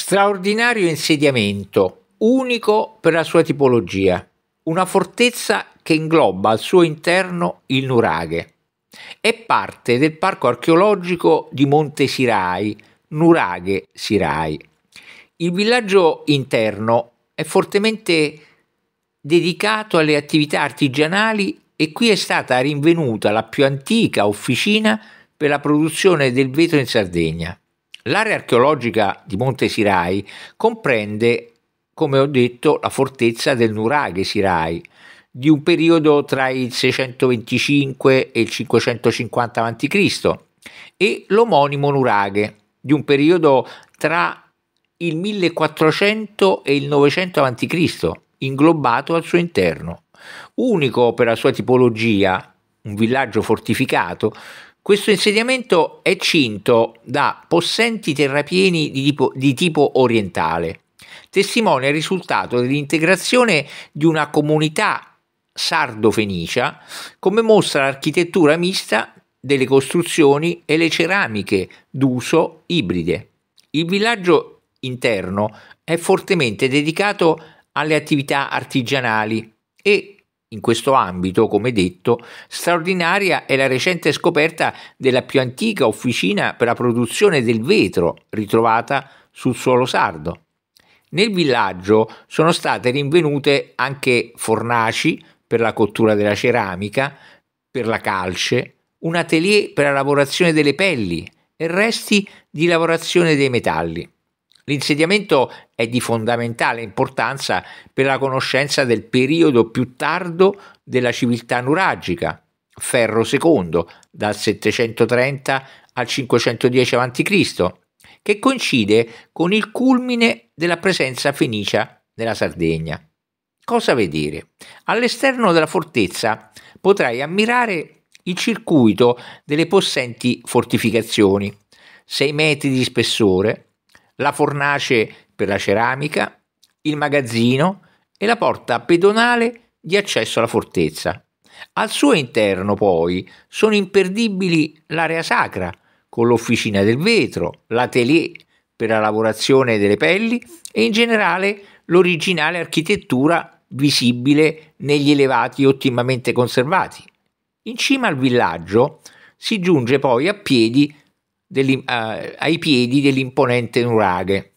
Straordinario insediamento, unico per la sua tipologia, una fortezza che ingloba al suo interno il nuraghe. È parte del parco archeologico di Monte Sirai, Nuraghe Sirai. Il villaggio interno è fortemente dedicato alle attività artigianali e qui è stata rinvenuta la più antica officina per la produzione del vetro in Sardegna. L'area archeologica di Monte Sirai comprende, come ho detto, la fortezza del Nuraghe Sirai, di un periodo tra il 625 e il 550 a.C., e l'omonimo Nuraghe, di un periodo tra il 1400 e il 900 a.C., inglobato al suo interno. Unico per la sua tipologia, un villaggio fortificato questo insediamento è cinto da possenti terrapieni di tipo, di tipo orientale. Testimonia il risultato dell'integrazione di una comunità sardo-fenicia, come mostra l'architettura mista delle costruzioni e le ceramiche d'uso ibride. Il villaggio interno è fortemente dedicato alle attività artigianali e in questo ambito, come detto, straordinaria è la recente scoperta della più antica officina per la produzione del vetro ritrovata sul suolo sardo. Nel villaggio sono state rinvenute anche fornaci per la cottura della ceramica, per la calce, un atelier per la lavorazione delle pelli e resti di lavorazione dei metalli. L'insediamento è di fondamentale importanza per la conoscenza del periodo più tardo della civiltà nuragica, Ferro II, dal 730 al 510 a.C., che coincide con il culmine della presenza fenicia nella Sardegna. Cosa vedere? All'esterno della fortezza potrai ammirare il circuito delle possenti fortificazioni, 6 metri di spessore, la fornace per la ceramica, il magazzino e la porta pedonale di accesso alla fortezza. Al suo interno poi sono imperdibili l'area sacra, con l'officina del vetro, l'atelier per la lavorazione delle pelli e in generale l'originale architettura visibile negli elevati ottimamente conservati. In cima al villaggio si giunge poi a piedi uh, ai piedi dell'imponente nuraghe.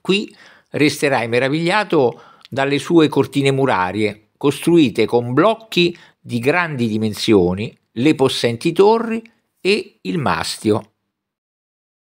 Qui resterai meravigliato dalle sue cortine murarie, costruite con blocchi di grandi dimensioni, le possenti torri e il mastio.